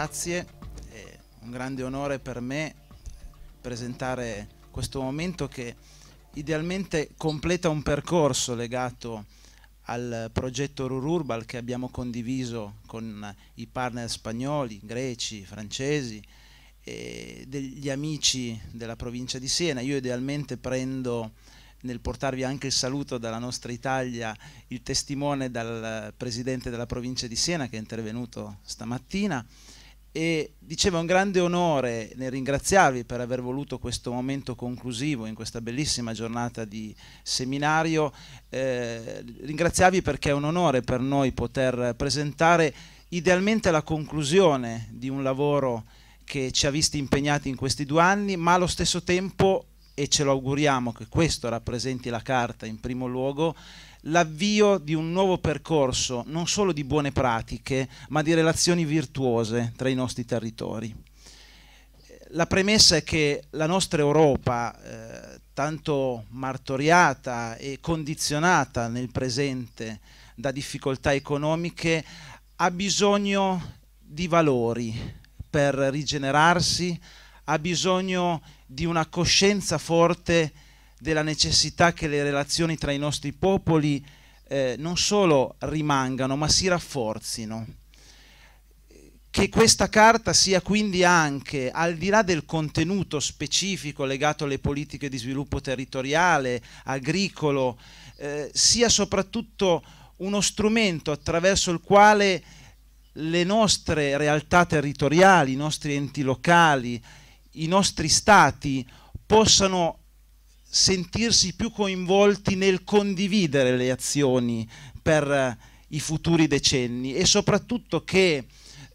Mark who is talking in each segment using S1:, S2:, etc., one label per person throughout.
S1: grazie, è un grande onore per me presentare questo momento che idealmente completa un percorso legato al progetto Rururbal che abbiamo condiviso con i partner spagnoli, greci, francesi e degli amici della provincia di Siena. Io idealmente prendo nel portarvi anche il saluto dalla nostra Italia il testimone dal presidente della provincia di Siena che è intervenuto stamattina e diceva un grande onore nel ringraziarvi per aver voluto questo momento conclusivo in questa bellissima giornata di seminario, eh, ringraziarvi perché è un onore per noi poter presentare idealmente la conclusione di un lavoro che ci ha visti impegnati in questi due anni, ma allo stesso tempo, e ce lo auguriamo che questo rappresenti la carta in primo luogo, l'avvio di un nuovo percorso, non solo di buone pratiche, ma di relazioni virtuose tra i nostri territori. La premessa è che la nostra Europa, eh, tanto martoriata e condizionata nel presente da difficoltà economiche, ha bisogno di valori per rigenerarsi, ha bisogno di una coscienza forte della necessità che le relazioni tra i nostri popoli eh, non solo rimangano, ma si rafforzino. Che questa carta sia quindi anche, al di là del contenuto specifico legato alle politiche di sviluppo territoriale, agricolo, eh, sia soprattutto uno strumento attraverso il quale le nostre realtà territoriali, i nostri enti locali, i nostri stati possano sentirsi più coinvolti nel condividere le azioni per eh, i futuri decenni e soprattutto che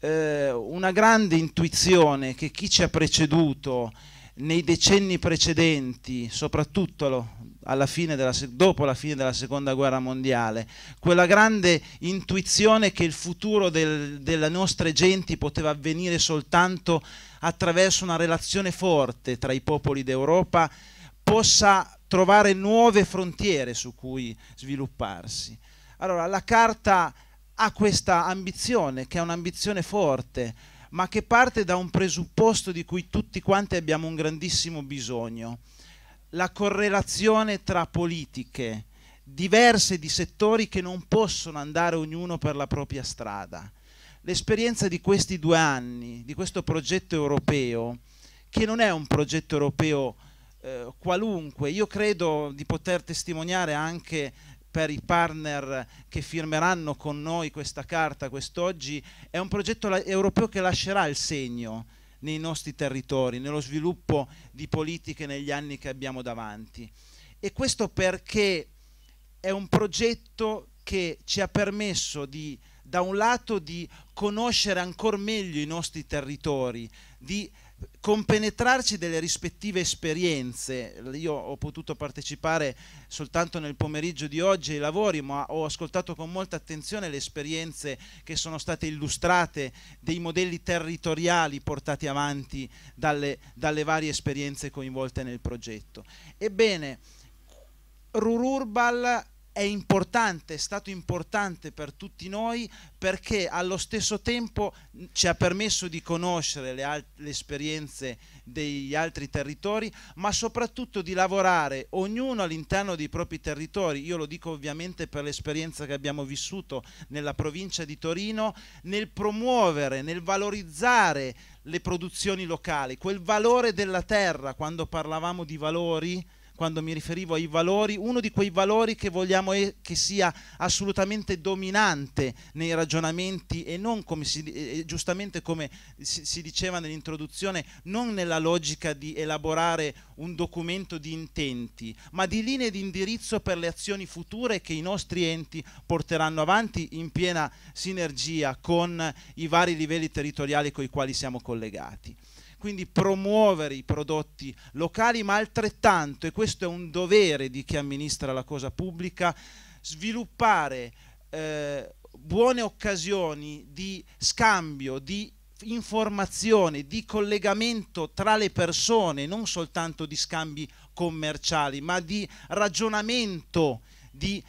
S1: eh, una grande intuizione che chi ci ha preceduto nei decenni precedenti, soprattutto della, dopo la fine della seconda guerra mondiale, quella grande intuizione che il futuro del, delle nostre genti poteva avvenire soltanto attraverso una relazione forte tra i popoli d'Europa possa trovare nuove frontiere su cui svilupparsi. Allora, la carta ha questa ambizione, che è un'ambizione forte, ma che parte da un presupposto di cui tutti quanti abbiamo un grandissimo bisogno, la correlazione tra politiche diverse di settori che non possono andare ognuno per la propria strada. L'esperienza di questi due anni, di questo progetto europeo, che non è un progetto europeo eh, qualunque. Io credo di poter testimoniare anche per i partner che firmeranno con noi questa carta quest'oggi, è un progetto europeo che lascerà il segno nei nostri territori, nello sviluppo di politiche negli anni che abbiamo davanti. E questo perché è un progetto che ci ha permesso di, da un lato, di conoscere ancora meglio i nostri territori, di compenetrarci delle rispettive esperienze. Io ho potuto partecipare soltanto nel pomeriggio di oggi ai lavori, ma ho ascoltato con molta attenzione le esperienze che sono state illustrate dei modelli territoriali portati avanti dalle, dalle varie esperienze coinvolte nel progetto. Ebbene, Rururbal è importante, è stato importante per tutti noi perché allo stesso tempo ci ha permesso di conoscere le, alt- le esperienze degli altri territori, ma soprattutto di lavorare ognuno all'interno dei propri territori. Io lo dico ovviamente per l'esperienza che abbiamo vissuto nella provincia di Torino, nel promuovere, nel valorizzare le produzioni locali, quel valore della terra, quando parlavamo di valori quando mi riferivo ai valori, uno di quei valori che vogliamo e- che sia assolutamente dominante nei ragionamenti e non come si, eh, giustamente come si, si diceva nell'introduzione, non nella logica di elaborare un documento di intenti, ma di linee di indirizzo per le azioni future che i nostri enti porteranno avanti in piena sinergia con i vari livelli territoriali con i quali siamo collegati quindi promuovere i prodotti locali, ma altrettanto, e questo è un dovere di chi amministra la cosa pubblica, sviluppare eh, buone occasioni di scambio, di informazione, di collegamento tra le persone, non soltanto di scambi commerciali, ma di ragionamento, di,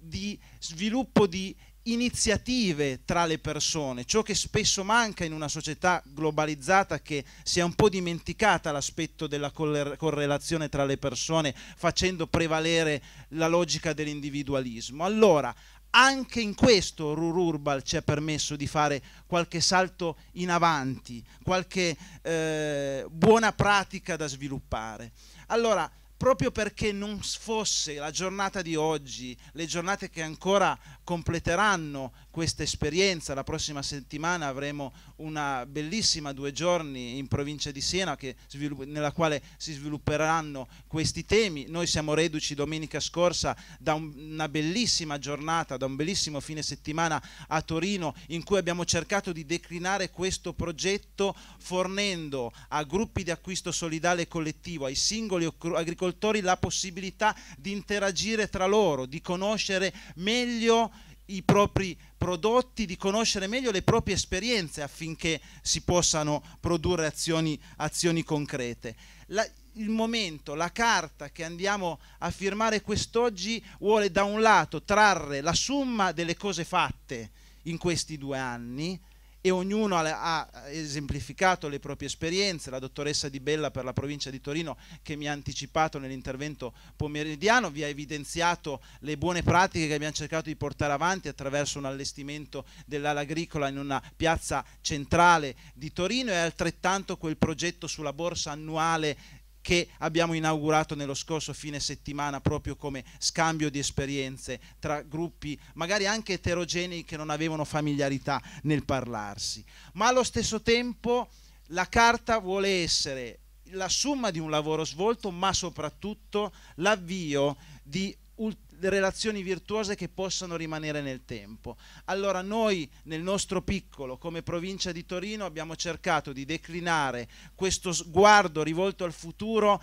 S1: di sviluppo di iniziative tra le persone, ciò che spesso manca in una società globalizzata che si è un po' dimenticata l'aspetto della correlazione tra le persone facendo prevalere la logica dell'individualismo. Allora, anche in questo Rururbal ci ha permesso di fare qualche salto in avanti, qualche eh, buona pratica da sviluppare. Allora, proprio perché non fosse la giornata di oggi, le giornate che ancora completeranno questa esperienza. La prossima settimana avremo una bellissima due giorni in provincia di Siena svilupp- nella quale si svilupperanno questi temi. Noi siamo reduci domenica scorsa da un- una bellissima giornata, da un bellissimo fine settimana a Torino in cui abbiamo cercato di declinare questo progetto fornendo a gruppi di acquisto solidale collettivo, ai singoli agricoltori la possibilità di interagire tra loro, di conoscere meglio i propri prodotti, di conoscere meglio le proprie esperienze affinché si possano produrre azioni, azioni concrete. La, il momento, la carta che andiamo a firmare quest'oggi vuole da un lato trarre la somma delle cose fatte in questi due anni, e ognuno ha, esemplificato le proprie esperienze, la dottoressa Di Bella per la provincia di Torino che mi ha anticipato nell'intervento pomeridiano, vi ha evidenziato le buone pratiche che abbiamo cercato di portare avanti attraverso un allestimento dell'ala agricola in una piazza centrale di Torino e altrettanto quel progetto sulla borsa annuale che abbiamo inaugurato nello scorso fine settimana proprio come scambio di esperienze tra gruppi magari anche eterogenei che non avevano familiarità nel parlarsi. Ma allo stesso tempo la carta vuole essere la somma di un lavoro svolto, ma soprattutto l'avvio di relazioni virtuose che possano rimanere nel tempo. Allora noi nel nostro piccolo, come provincia di Torino, abbiamo cercato di declinare questo sguardo rivolto al futuro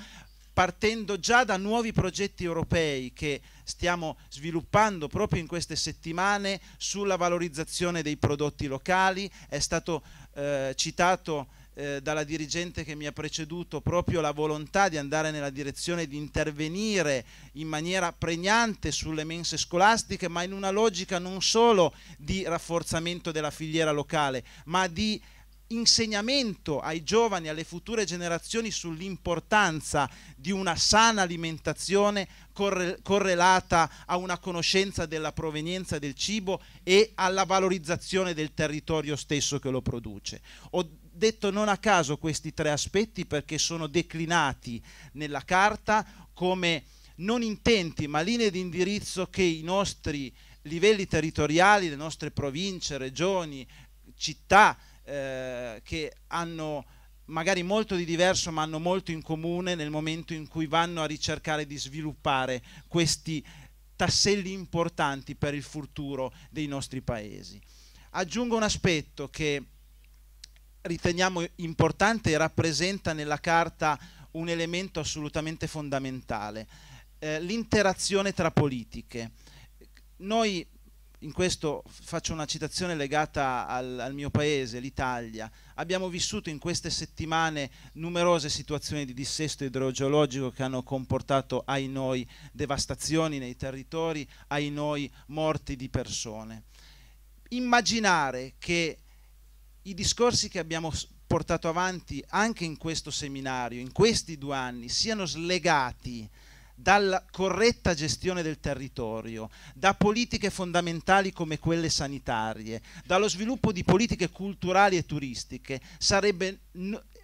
S1: partendo già da nuovi progetti europei che stiamo sviluppando proprio in queste settimane sulla valorizzazione dei prodotti locali. È stato eh, citato eh, dalla dirigente che mi ha preceduto proprio la volontà di andare nella direzione di intervenire in maniera pregnante sulle mense scolastiche, ma in una logica non solo di rafforzamento della filiera locale, ma di insegnamento ai giovani, alle future generazioni sull'importanza di una sana alimentazione corre correlata a una conoscenza della provenienza del cibo e alla valorizzazione del territorio stesso che lo produce. Ho detto non a caso questi tre aspetti perché sono declinati nella carta come non intenti ma linee di indirizzo che i nostri livelli territoriali, le nostre province, regioni, città eh, che hanno magari molto di diverso ma hanno molto in comune nel momento in cui vanno a ricercare di sviluppare questi tasselli importanti per il futuro dei nostri paesi. Aggiungo un aspetto che riteniamo importante e rappresenta nella carta un elemento assolutamente fondamentale, eh, l'interazione tra politiche. Noi, in questo faccio una citazione legata al, al mio paese, l'Italia, abbiamo vissuto in queste settimane numerose situazioni di dissesto idrogeologico che hanno comportato, ai noi, devastazioni nei territori, ai noi, morti di persone. Immaginare che i discorsi che abbiamo portato avanti anche in questo seminario, in questi due anni, siano slegati dalla corretta gestione del territorio, da politiche fondamentali come quelle sanitarie, dallo sviluppo di politiche culturali e turistiche, sarebbe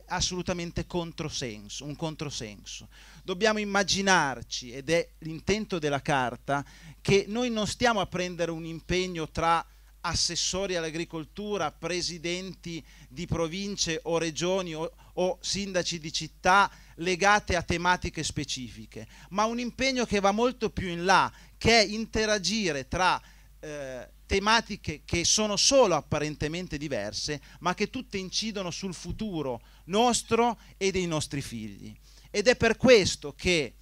S1: assolutamente controsenso, un controsenso. Dobbiamo immaginarci, ed è l'intento della carta, che noi non stiamo a prendere un impegno tra assessori all'agricoltura, presidenti di province o regioni o, o, sindaci di città legate a tematiche specifiche, ma un impegno che va molto più in là, che è interagire tra eh, tematiche che sono solo apparentemente diverse, ma che tutte incidono sul futuro nostro e dei nostri figli. Ed è per questo che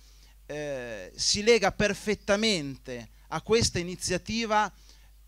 S1: eh, si lega perfettamente a questa iniziativa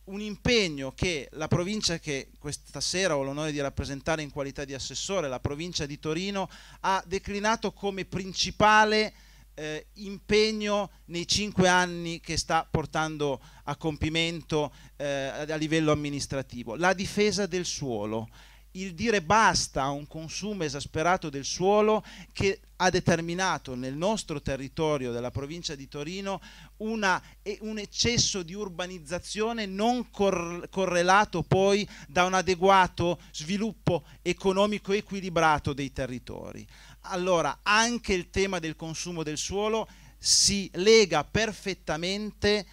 S1: un impegno che la provincia che questa sera ho l'onore di rappresentare in qualità di assessore, la provincia di Torino, ha declinato come principale eh, impegno nei cinque anni che sta portando a compimento eh, a livello amministrativo, la difesa del suolo il dire basta a un consumo esasperato del suolo che ha determinato nel nostro territorio della provincia di Torino una, un eccesso di urbanizzazione non cor correlato poi da un adeguato sviluppo economico equilibrato dei territori. Allora, anche il tema del consumo del suolo si lega perfettamente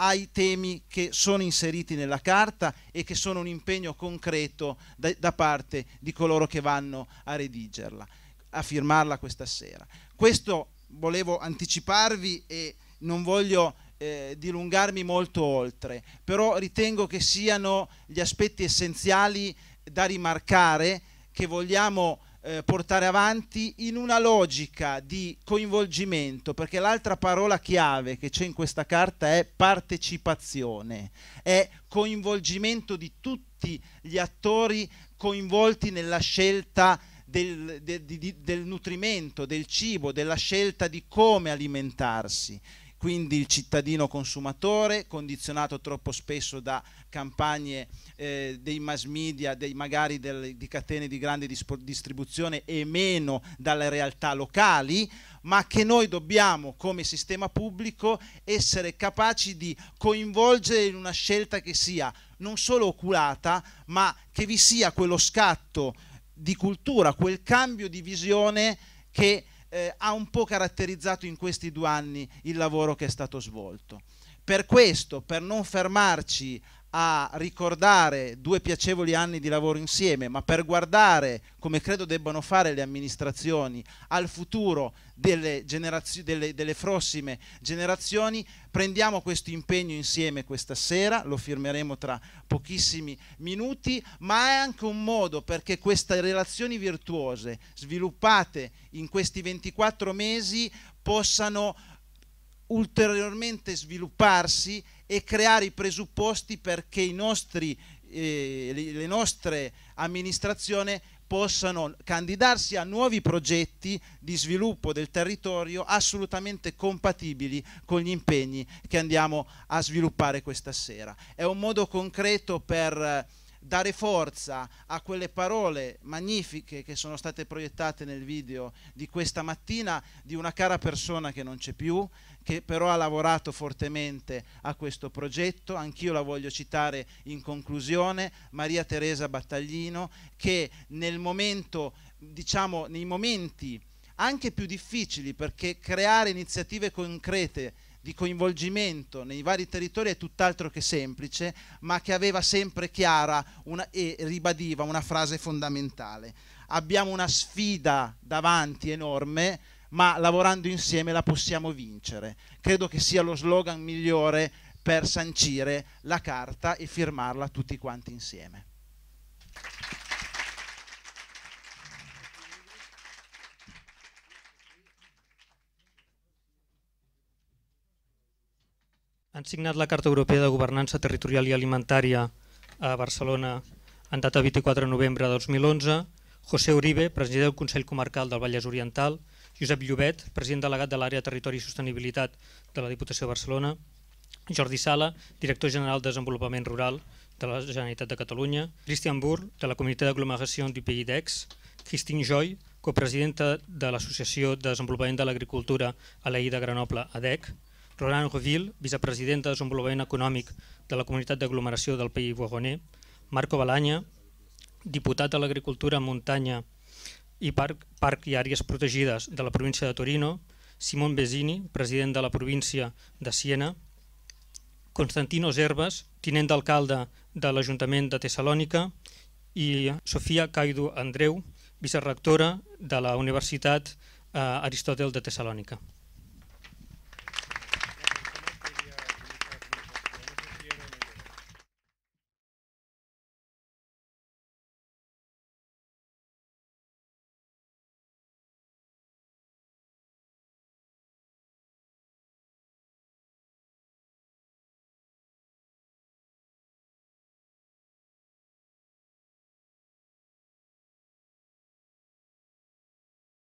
S1: ai temi che sono inseriti nella carta e che sono un impegno concreto da, da parte di coloro che vanno a redigerla, a firmarla questa sera. Questo volevo anticiparvi e non voglio eh, dilungarmi molto oltre, però ritengo che siano gli aspetti essenziali da rimarcare che vogliamo eh, portare avanti in una logica di coinvolgimento, perché l'altra parola chiave che c'è in questa carta è partecipazione, è coinvolgimento di tutti gli attori coinvolti nella scelta del, de, de, del nutrimento, del cibo, della scelta di come alimentarsi quindi il cittadino consumatore condizionato troppo spesso da campagne eh, dei mass media, dei, magari del, di catene di grande distribuzione e meno dalle realtà locali, ma che noi dobbiamo come sistema pubblico essere capaci di coinvolgere in una scelta che sia non solo oculata, ma che vi sia quello scatto di cultura, quel cambio di visione che eh, ha un po' caratterizzato in questi due anni il lavoro che è stato svolto. Per questo, per non fermarci a ricordare due piacevoli anni di lavoro insieme, ma per guardare, come credo debbano fare le amministrazioni, al futuro delle, delle, delle prossime generazioni, prendiamo questo impegno insieme questa sera, lo firmeremo tra pochissimi minuti, ma è anche un modo perché queste relazioni virtuose sviluppate in questi 24 mesi possano ulteriormente svilupparsi e creare i presupposti perché i nostri, eh, le nostre amministrazioni possano candidarsi a nuovi progetti di sviluppo del territorio assolutamente compatibili con gli impegni che andiamo a sviluppare questa sera. È un modo concreto per dare forza a quelle parole magnifiche che sono state proiettate nel video di questa mattina di una cara persona che non c'è più, che però ha lavorato fortemente a questo progetto, anch'io la voglio citare in conclusione, Maria Teresa Battaglino, che nel momento, diciamo, nei momenti anche più difficili, perché creare iniziative concrete di coinvolgimento nei vari territori è tutt'altro che semplice, ma che aveva sempre chiara una, e ribadiva una frase fondamentale. Abbiamo una sfida davanti enorme, ma lavorando insieme la possiamo vincere. Credo che sia lo slogan migliore per sancire la carta e firmarla tutti quanti insieme.
S2: Han signat la Carta Europea de Governança Territorial i Alimentària a Barcelona en data 24 de novembre de 2011, José Uribe, president del Consell Comarcal del Vallès Oriental, Josep Llobet, president delegat de l'àrea Territori i Sostenibilitat de la Diputació de Barcelona, Jordi Sala, director general de Desenvolupament Rural de la Generalitat de Catalunya, Christian Burr, de la Comunitat d'Aglomeració du Pays d'Aix, Christine Joy, copresidenta de l'Associació de Desenvolupament de l'Agricultura a l'EI de Grenoble, ADEC, Roland Roville, vicepresidenta de Desenvolupament Econòmic de la Comunitat d'Aglomeració del País Boigonés, Marco Balanya, diputat de l'Agricultura, Muntanya i Parc, Parc i Àrees Protegides de la província de Torino, Simon Besini, president de la província de Siena, Constantino Zerbes, tinent d'alcalde de l'Ajuntament de Tessalònica, i Sofia Caidu Andreu, vicerrectora de la Universitat eh, Aristòtel de Tessalònica.